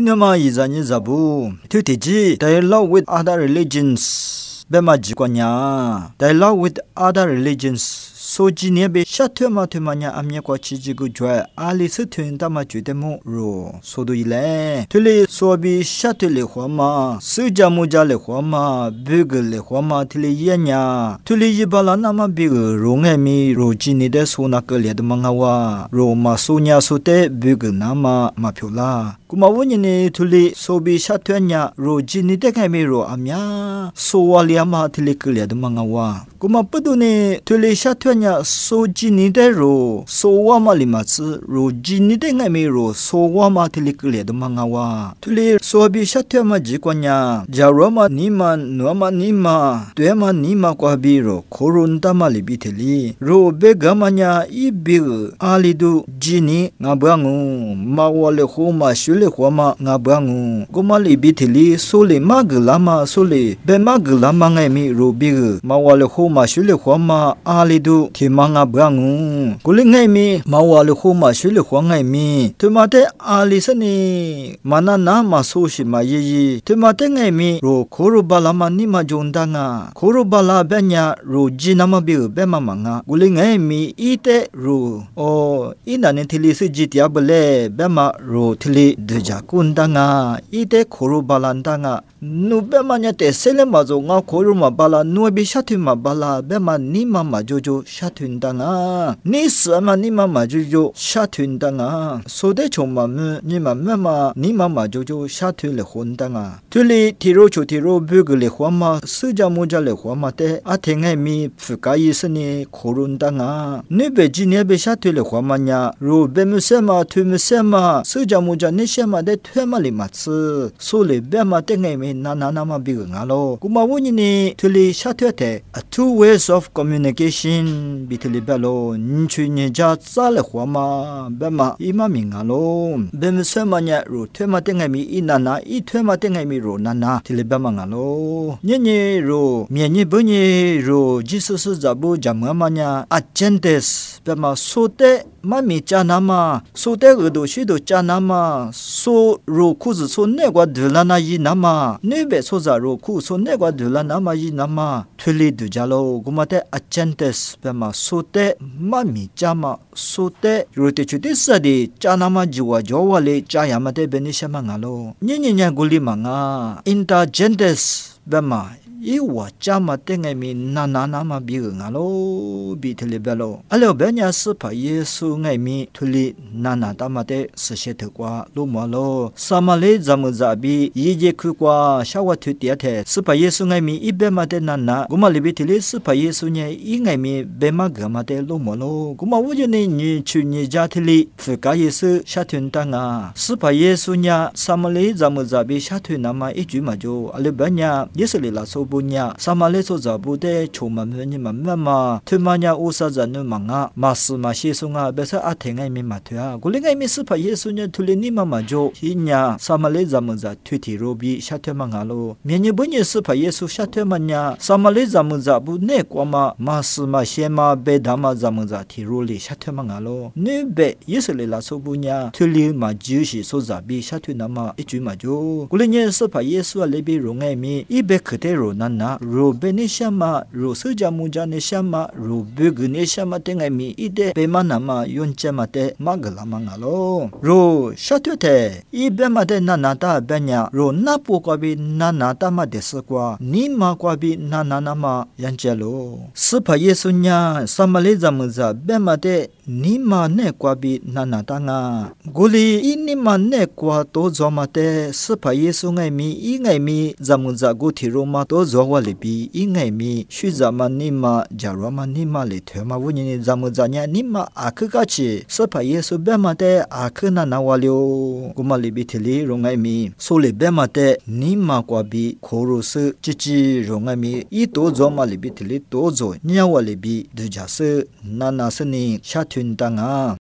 nima yi zanyi zabu tu ti ji dialogue with other religions bema ji with other religions ဆိုဂျီနေဘေရှတ်ထွမထွမညာအမြက်ကိုချီချီကိုကျွဲအာလီစထွင်တမကျွတဲ့မို့ရိုဆိုဒူလေထွလေဆိုဘီရှတ်ထွလေခွာမစူဂျာမူဂျာလေခွာမဘေဂလေခွာမထွလေယညာထွလေယဘလာနာမဘေဂရိုငဲမီရိုဂျီနေတဲ့ဆိုနာကလေဒမငါဝါရိုမဆိုညာဆိုတဲ့ဘေဂနာမမဖြိုလာကုမဝညနေထွလေဆိုဘီရှတ်ထွညာရိုဂျီနေတဲ့ခိုင်မီရိုအမြာဆိုဝါလျာမထွလေကလေဒမငါဝါကုမပဒုနေထွလေရှတ်ထွ nya so ji ni de ro so wa ma li ma tsu ro ji ni de ngai me ro so wa ma ti li kle de ma nga wa tu li so bi sha tya ma ji kwa nya ja ro ma ni ma no ma ni ma twe ma ni ma kwa bi ro ko ro nta ma li bi ti li ro be ga ma nya i bi a li du ji ni nga ba ngu ma wa le ho ma shu le ho ma nga ba ngu ko ma li bi ti li so le ma ga la ma so le be ma ga la ma ngai mi ro bi ma wa le ho ma shu le ho ma a li du ခေမငါဘရငူကိုလိငိုင်မီမဝါလခုမရွှေလခွငိုင်မီထမတဲ့အာလီစနီမနနာမဆိုးရှိမယေယေထမတဲ့ငိုင်မီရိုခိုရဘလာမနိမဂျွန်ဒငါခိုရဘလာဘညာရိုဂျီနမဘီဘဲမမငါကိုလိငိုင်မီဤတဲ့ရိုအော်အင်းနန်တီလီစဂျီတျာဘလေဘဲမရိုထလီဒဂျာကွန်ဒငါဤတဲ့ခိုရဘလန်ဒငါနုဘဲမညာတဲ့ဆဲလမဇောငါခိုရမဘလာနုဘေရှာတိမဘလာဘဲမနိမမဂျိုဂျို下屯的啊，你什么你妈妈就就下屯的啊，说的穷嘛么，你妈妈嘛，你妈妈就就下屯了混的啊，这里提肉就提肉，不个了混嘛，私家么家了混嘛的，啊，天爱咪不介意是你可润的啊，你别今年别下屯了混嘛呀，如别么什么屯么什么，私家么家你什么的屯嘛里嘛吃，所以别嘛的爱咪那那那么别个啊咯，古嘛我你呢，这里下屯的，two ways of communication。บิทลิเบโลนิชุเนจาซาเลขวามาเบมาอีมามิงาโลเบมเซมาเนรูเทมาเตงไงมีอีนานาอีเทมาเตงไงมีโรนานาทิลิเบมางาโลเนเนโรเมียเนบุเนโรจิซุซุซาบูจามมาเนอาเจนเดสเบมาโซเตမမီချာနာမဆိုတဲ့ကတို့ရှိတို့ချာနာမဆိုရိုခုဆိုနဲ့ကွာဒလနာယီနာမနေပဲဆိုဇာရိုခုဆိုနဲ့ကွာဒလနာမယီနာမထွေလီဒူကြလောကုမတဲ့အချန်တက်စ်ပမ ma sote ma mi cha ma sote ro te chu te sa de cha na ma jiwa jowa le cha ya ma te benishama nga lo nyi nyi nya guli ma nga intergenders ဘမ ye wa cha ma te ngai mi na na na ma bi nga lo bi thile ba lo a lo ba nya su pha yesu ngai mi thuli na na ta ma te se she the kwa lo ma lo sa ma le za mu za bi ye je khu kwa sha wa thu ti the su pha yesu ngai mi i be ma te na na gu ma le bi thile su pha yesu nya i ngai mi be ma ga ma te lo ma lo gu ma wo je ne ni chu ni ja thile phu ka yesu sha thun ta nga su pha yesu nya sa ma le za mu za bi sha thu na ma i ju ma jo a le ba nya yesu le la so ပုညဆမလေးဆိုဇာပုတဲ့ချုံမမညမမမထွမညာဥစဇာနုမငါမဆမရှိဆုငါဘဆအထေငိုင်မမထွာကိုလငိုင်မစဖယေဆုညထူလနီမမဂျိုဟိညာဆမလေးဇာမဇာထွတီရိုဘီရှတ်ထမငါလိုမြညပုညစဖယေဆုရှတ်ထမညာဆမလေးဇာမဇာပုနဲ့ကွာမမဆမရှေမဘေဒမဇာမဇာတီရိုလီရှတ်ထမငါလိုနိဘေယေဆုလေလာဆုပုညာထူလီမဂျီရှိဆိုဇာဘီရှတ်ထနမအကျွမဂျိုကိုလငိုင်စဖယေဆုလေဘီရုံငိုင်မီအိဘေခတဲ့ရိုနာနာရိုဘေနိရှမရိုဆူဂျာမူဂျာနိရှမရိုဘေဂနိရှမတေငိုင်မီအီတဲ့ဘေမနာမယွန်ချမတဲ့မဂလာမငါလောရိုရှတ်ထွတ်တဲ့ဤဘမတဲ့နာနာတာဘညာရိုနာပိုကဘီနာနာတာမတဲ့စကွာနီမာကွာဘီနာနာနာမယန်ချလောစဖယေဆုညာစမလေးဇမဇဘမတဲ့နီမာနဲ့ကွာပြီးနာနာတငါဂိုလီအင်းနီမာနဲ့ကွာတော့ဇောမတဲ့စဖယေဆုငိုင်မီအင်းငိုင်မီဇမွန်ဇာဂိုတီရိုမာတော့ yi ngay mi xu za ma ni ma ja rwa ma ni ma li tyo ma wu nyi ni za mu za nya ni ma a k kachi sepa ye bema te a na na mi soli bema te kwa bi chichi mi i to ma to zo duja sha nga